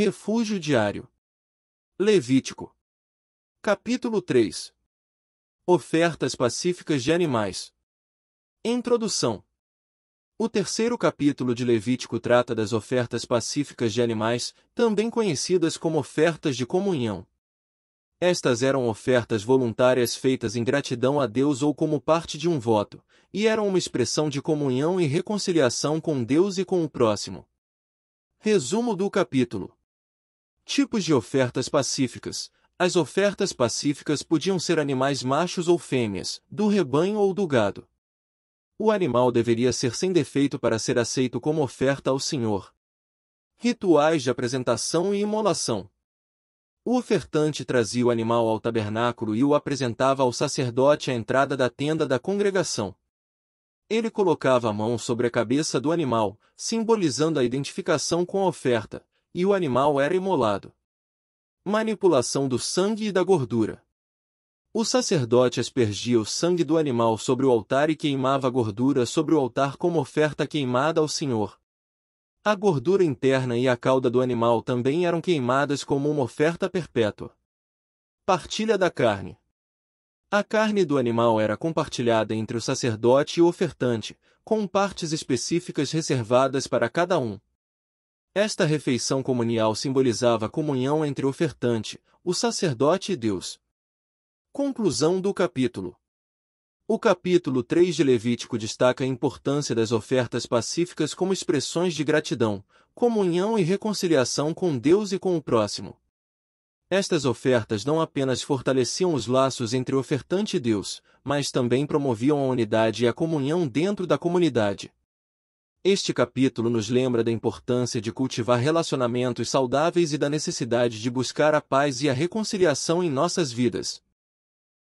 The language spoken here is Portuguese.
Refúgio diário. Levítico. Capítulo 3. Ofertas pacíficas de animais. Introdução. O terceiro capítulo de Levítico trata das ofertas pacíficas de animais, também conhecidas como ofertas de comunhão. Estas eram ofertas voluntárias feitas em gratidão a Deus ou como parte de um voto, e eram uma expressão de comunhão e reconciliação com Deus e com o próximo. Resumo do capítulo. Tipos de ofertas pacíficas. As ofertas pacíficas podiam ser animais machos ou fêmeas, do rebanho ou do gado. O animal deveria ser sem defeito para ser aceito como oferta ao Senhor. Rituais de apresentação e imolação. O ofertante trazia o animal ao tabernáculo e o apresentava ao sacerdote à entrada da tenda da congregação. Ele colocava a mão sobre a cabeça do animal, simbolizando a identificação com a oferta, e o animal era imolado. Manipulação do sangue e da gordura. O sacerdote aspergia o sangue do animal sobre o altar e queimava a gordura sobre o altar como oferta queimada ao Senhor. A gordura interna e a cauda do animal também eram queimadas como uma oferta perpétua. Partilha da carne. A carne do animal era compartilhada entre o sacerdote e o ofertante, com partes específicas reservadas para cada um. Esta refeição comunial simbolizava a comunhão entre o ofertante, o sacerdote e Deus. Conclusão do capítulo O capítulo 3 de Levítico destaca a importância das ofertas pacíficas como expressões de gratidão, comunhão e reconciliação com Deus e com o próximo. Estas ofertas não apenas fortaleciam os laços entre ofertante e Deus, mas também promoviam a unidade e a comunhão dentro da comunidade. Este capítulo nos lembra da importância de cultivar relacionamentos saudáveis e da necessidade de buscar a paz e a reconciliação em nossas vidas.